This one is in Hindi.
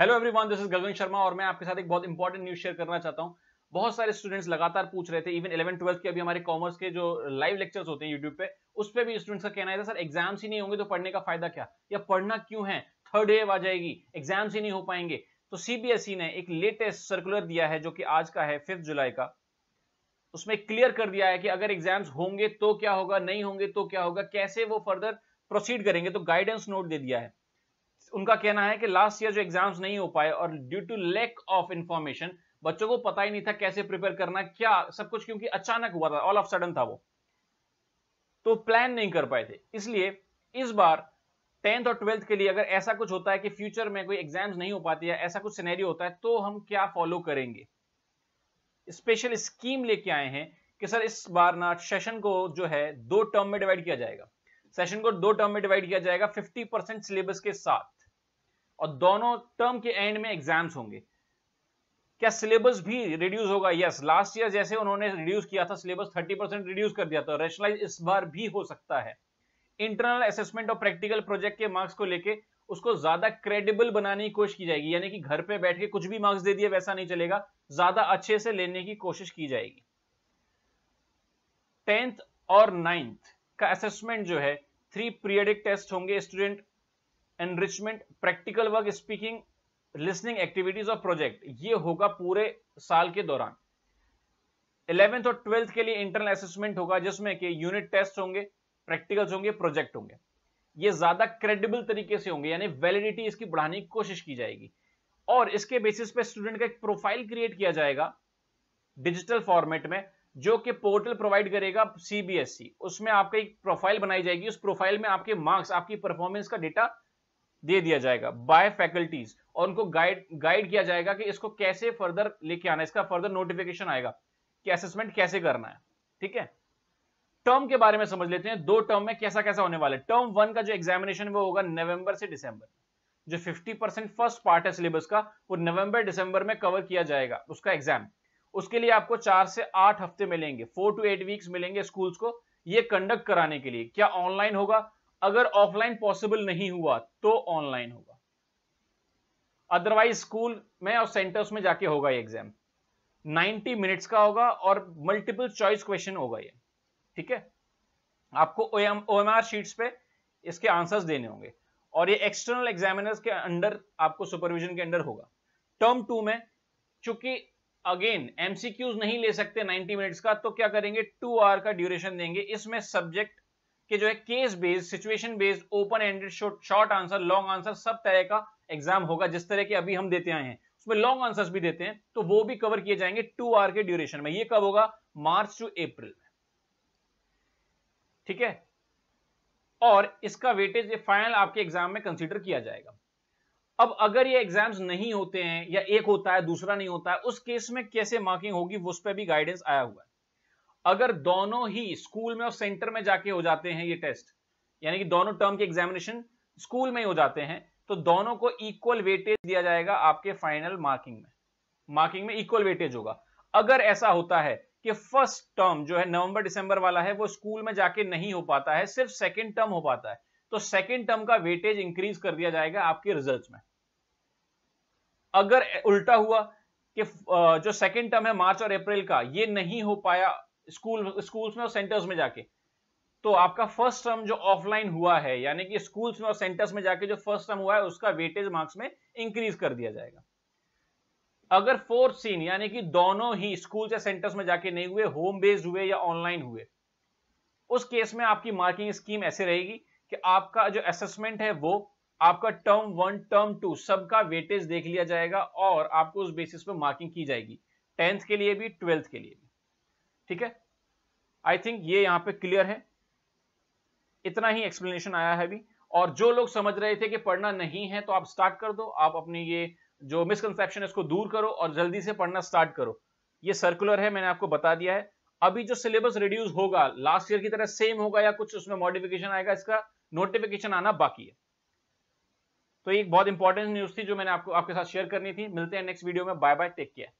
Hello everyone this is Gagan Sharma और मैं आपके साथ एक बहुत इंपॉर्टेंट न्यूज शेयर करना चाहता हूं बहुत सारे स्टूडेंट्स लगातार पूछ रहे थे इवन इलेवन ट्वेल्थ के अभी हमारे कॉमर्स के जो लाइव लेक्चर्स होते हैं यूट्यूब पे उस पर भी स्टूडेंट्स का कहना है सर एग्जाम्स ही नहीं होंगे तो पढ़ने का फायदा क्या या पढ़ना क्यों है थर्ड वेव आ जाएगी एग्जाम्स ही नहीं हो पाएंगे तो सीबीएसई e ने एक लेटेस्ट सर्कुलर दिया है जो कि आज का है फिफ्थ जुलाई का उसमें क्लियर कर दिया है कि अगर एग्जाम्स होंगे तो क्या होगा नहीं होंगे तो क्या होगा कैसे वो फर्दर प्रोसीड करेंगे तो गाइडेंस नोट दे दिया है उनका कहना है कि लास्ट ईयर जो एग्जाम्स नहीं हो पाए और due to lack of information बच्चों को पता ही नहीं था कैसे प्रिपेयर करना क्या सब कुछ क्योंकि अचानक हुआ था ऑल ऑफ सडन था वो तो प्लान नहीं कर पाए थे इसलिए इस बार टेंथ और ट्वेल्थ के लिए अगर ऐसा कुछ होता है कि फ्यूचर में कोई एग्जाम्स नहीं हो पाती है ऐसा कुछ सिनेरियो होता है तो हम क्या फॉलो करेंगे स्पेशल स्कीम लेके आए हैं कि सर इस बार ना सेशन को जो है दो टर्म में डिवाइड किया जाएगा सेशन को दो टर्म में डिवाइड किया जाएगा 50 परसेंट सिलेबस के साथ और दोनों टर्म के एंड में एग्जाम्स होंगे क्या सिलेबस भी रिड्यूस होगा यस लास्ट ईयर जैसे उन्होंने रिड्यूस किया था सिलेबस 30 परसेंट रिड्यूस कर दिया था रेशनलाइज इस बार भी हो सकता है इंटरनल असेसमेंट और प्रैक्टिकल प्रोजेक्ट के मार्क्स को लेके उसको ज्यादा क्रेडिबल बनाने की कोशिश की जाएगी यानी कि घर पे बैठ के कुछ भी मार्क्स दे दिए वैसा नहीं चलेगा ज्यादा अच्छे से लेने की कोशिश की जाएगी टेंथ और नाइन्थ का असेसमेंट जो है थ्री पीरियडिक टेस्ट होंगे student enrichment practical work speaking listening activities और प्रोजेक्ट ये होगा पूरे साल के दौरान इलेवेंथ और ट्वेल्थ के लिए इंटरनल असेसमेंट होगा जिसमें कि यूनिट टेस्ट होंगे प्रैक्टिकल्स होंगे प्रोजेक्ट होंगे ये ज्यादा क्रेडिबल तरीके से होंगे यानी वैलिडिटी इसकी बढ़ाने की कोशिश की जाएगी और इसके बेसिस पे स्टूडेंट का एक प्रोफाइल क्रिएट किया जाएगा डिजिटल फॉर्मेट में जो कि पोर्टल प्रोवाइड करेगा सीबीएसई e। उसमें आपका एक प्रोफाइल बनाई जाएगी उस प्रोफाइल में आपके मार्क्स आपकी परफॉर्मेंस का डेटा दे दिया जाएगा बाय फैकल्टीज और उनको गाइड गाइड किया जाएगा कि इसको कैसे फर्दर लेके आना इसका फर्दर नोटिफिकेशन आएगा कि असेसमेंट कैसे करना है ठीक है टर्म के बारे में समझ लेते हैं दो टर्म में कैसा कैसा होने वाला है टर्म वन का जो एग्जामिनेशन वो होगा नवंबर से दिसंबर जो 50 परसेंट फर्स्ट पार्ट है सिलेबस का वो नवंबर दिसंबर में कवर किया जाएगा उसका एग्जाम उसके लिए आपको चार से आठ हफ्ते मिलेंगे फोर टू एट वीक्स मिलेंगे स्कूल्स को ये कंडक्ट कराने के लिए क्या ऑनलाइन होगा अगर ऑफलाइन पॉसिबल नहीं हुआ तो ऑनलाइन होगा अदरवाइज स्कूल में और सेंटर्स में जाके होगा ये एग्जाम 90 मिनट्स का होगा और मल्टीपल चॉइस क्वेश्चन होगा ये ठीक है आपको ओएमआर शीट्स पे इसके आंसर्स देने होंगे और ये एक्सटर्नल एग्जामिनर्स के अंडर आपको सुपरविजन के अंडर होगा टर्म टू में चूंकि अगेन एमसीक्यूज नहीं ले सकते 90 मिनट्स का तो क्या करेंगे टू आवर का ड्यूरेशन देंगे इसमें सब्जेक्ट कि जो है case based situation based open ended short answer long answer सब तरह का एग्जाम होगा जिस तरह के अभी हम देते आए हैं उसमें लॉन्ग आंसर भी देते हैं तो वो भी कवर किए जाएंगे टू आवर के ड्यूरेशन में ये कब होगा मार्च टू अप्रैल ठीक है और इसका वेटेज ये फाइनल आपके एग्जाम में कंसिडर किया जाएगा अब अगर ये एग्जाम्स नहीं होते हैं या एक होता है दूसरा नहीं होता है उस केस में कैसे मार्किंग होगी उस पर भी गाइडेंस आया हुआ है अगर दोनों ही स्कूल में और सेंटर में जाके हो जाते हैं ये टेस्ट यानी कि दोनों टर्म के एग्जामिनेशन स्कूल में ही हो जाते हैं तो दोनों को इक्वल वेटेज दिया जाएगा आपके फाइनल मार्किंग में मार्किंग में इक्वल वेटेज होगा अगर ऐसा होता है कि फर्स्ट टर्म जो है नवंबर दिसंबर वाला है वो स्कूल में जाके नहीं हो पाता है सिर्फ सेकेंड टर्म हो पाता है तो सेकेंड टर्म का वेटेज इंक्रीज कर दिया जाएगा आपके रिजल्ट में अगर उल्टा हुआ कि जो सेकेंड टर्म है मार्च और अप्रैल का ये नहीं हो पाया स्कूल स्कूल्स में और सेंटर्स में जाके तो आपका फर्स्ट टर्म जो ऑफलाइन हुआ है यानी कि स्कूल्स में और सेंटर्स में जाके जो फर्स्ट टर्म हुआ है उसका वेटेज मार्क्स में इंक्रीज कर दिया जाएगा अगर फोर्थ सीन यानी कि दोनों ही स्कूल या सेंटर्स में जाके नहीं हुए होम बेस्ड हुए या ऑनलाइन हुए उस केस में आपकी मार्किंग स्कीम ऐसे रहेगी कि आपका जो असेसमेंट है वो आपका टर्म वन टर्म टू सबका वेटेज देख लिया जाएगा और आपको उस बेसिस पर मार्किंग की जाएगी टेंथ के लिए भी ट्वेल्थ के लिए भी ठीक है आई थिंक ये यहां पे क्लियर है इतना ही एक्सप्लेनेशन आया है अभी और जो लोग समझ रहे थे कि पढ़ना नहीं है तो आप स्टार्ट कर दो आप अपनी ये जो मिसकनसेप्शन है इसको दूर करो और जल्दी से पढ़ना स्टार्ट करो ये सर्कुलर है मैंने आपको बता दिया है अभी जो सिलेबस रिड्यूस होगा लास्ट ईयर की तरह सेम होगा या कुछ उसमें मॉडिफिकेशन आएगा इसका नोटिफिकेशन आना बाकी है तो एक बहुत इंपॉर्टेंट न्यूज थी जो मैंने आपको आपके साथ शेयर करनी थी मिलते हैं नेक्स्ट वीडियो में बाय बाय टेक केयर